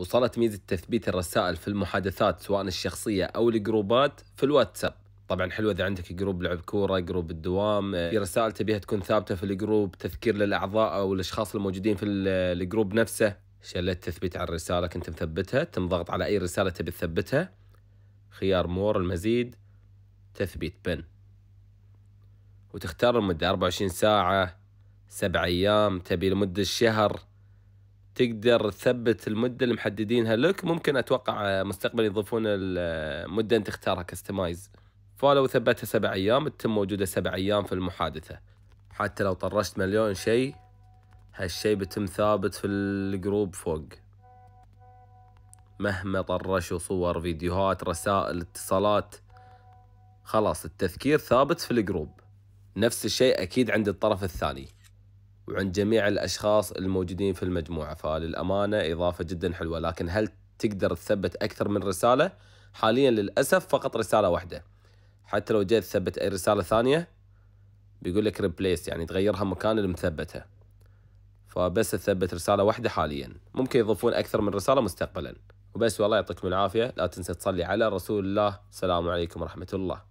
وصلت ميزة تثبيت الرسائل في المحادثات سواء الشخصية أو الجروبات في الواتساب طبعا حلوه اذا عندك جروب لعب كوره جروب الدوام آه، في رسائل تبيها تكون ثابته في الجروب تذكير للاعضاء او الاشخاص الموجودين في آه، الجروب نفسه شلت تثبيت على الرساله كنت مثبتها تم ضغط على اي رساله تبي تثبتها خيار مور المزيد تثبيت بن وتختار المده 24 ساعه سبع ايام تبي لمده شهر تقدر تثبت المده اللي محددينها لك ممكن اتوقع مستقبلا يضيفون المده انت تختارها كستمايز فلو ثبتها سبع ايام تتم موجوده سبع ايام في المحادثه حتى لو طرشت مليون شيء هالشي بتم ثابت في الجروب فوق مهما طرشوا صور فيديوهات رسائل اتصالات خلاص التذكير ثابت في الجروب نفس الشيء اكيد عند الطرف الثاني وعند جميع الأشخاص الموجودين في المجموعة فللأمانة إضافة جدا حلوة لكن هل تقدر تثبت أكثر من رسالة؟ حاليا للأسف فقط رسالة واحدة حتى لو جيت تثبت أي رسالة ثانية بيقول لك ريبليس يعني تغيرها مكان المثبتة فبس تثبت رسالة واحدة حاليا ممكن يضيفون أكثر من رسالة مستقبلا وبس والله يعطيكم العافية لا تنسى تصلي على رسول الله السلام عليكم ورحمة الله